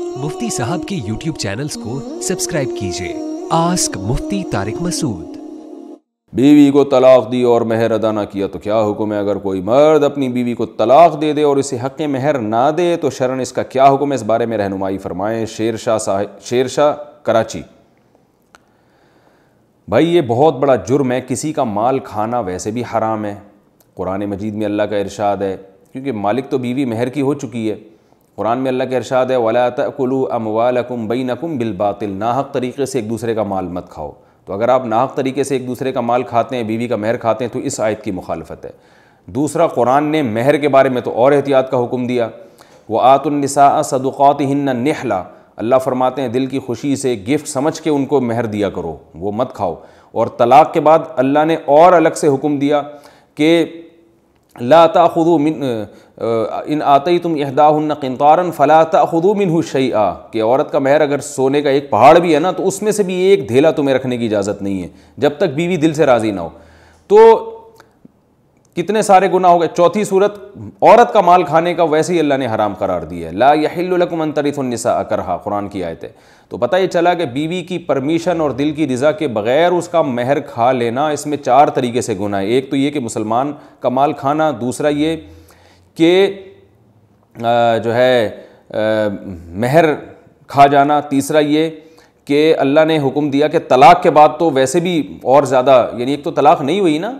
मुफ्ती साहब के YouTube channels को सब्सक्राइब कीजिए आस्क मुफ्ती तारिक मसूद बीवी को तलाक दी और महर अदा ना किया तो क्या हुक्म है अगर कोई मर्द अपनी बीवी को तलाक दे दे और इसे हक महर ना दे तो शरण इसका क्या हुक्म है इस बारे में रहनुमाई फरमाएं शेर शाह शेर शाह कराची भाई ये बहुत बड़ा जुर्म है किसी का माल खाना वैसे भी हराम है कुरान मजीद में अल्लाह का इरशाद है क्योंकि मालिक तो बीवी महर की हो चुकी है कुरान में अल्लाह के इरशाद है वला बई नकुम बिल बातिल नाहक तरीके से एक दूसरे का माल मत खाओ तो अगर आप नाहक तरीके से एक दूसरे का माल खाते हैं बीवी का महर खाते हैं तो इस आयत की मुखालफत है दूसरा कुरान ने महर के बारे में तो और एहतियात का हुक्म दिया वह आतुलनसा सदुक़ात हिन्न नहला अल्लाह फरमाते हैं दिल की खुशी से गिफ्ट समझ के उनको महर दिया करो वो मत खाओ और तलाक़ के बाद अल्लाह ने और अलग से हुक्म दिया कि लाता खुदू मिन इन आते ही तुम यहदाहन किनतारन फ़लाता खुदू मिन आ कि औरत का महर अगर सोने का एक पहाड़ भी है ना तो उसमें से भी एक धेला तुम्हें रखने की इजाज़त नहीं है जब तक बीवी दिल से राज़ी ना हो तो कितने सारे गुना हो गए चौथी सूरत औरत का माल खाने का वैसे ही अल्लाह ने हराम करार दिया है ला उनसा तरीफ़ुलनसा अकरहा कुरान की आयत है तो पता ये चला कि बीवी की परमिशन और दिल की रज़ा के बग़ैर उसका महर खा लेना इसमें चार तरीके से गुना है एक तो ये कि मुसलमान का माल खाना दूसरा ये कि जो है महर खा जाना तीसरा ये कि अल्लाह ने हुक्म दिया कि तलाक़ के बाद तो वैसे भी और ज़्यादा यानी एक तो तलाक़ नहीं हुई ना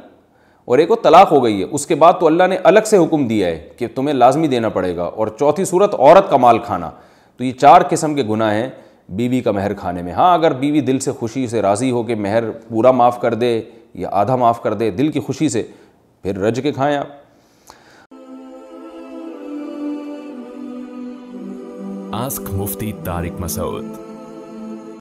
और एक वो तलाक हो गई है उसके बाद तो अल्लाह ने अलग से हुक्म दिया है कि तुम्हें लाजमी देना पड़ेगा और चौथी सूरत औरत का माल खाना तो ये चार किस्म के गुनाह हैं बीवी का महर खाने में हाँ अगर बीवी दिल से खुशी से राज़ी हो के महर पूरा माफ़ कर दे या आधा माफ़ कर दे दिल की खुशी से फिर रज के खाएँ आप आस्क मुफ्ती तारिक मसूद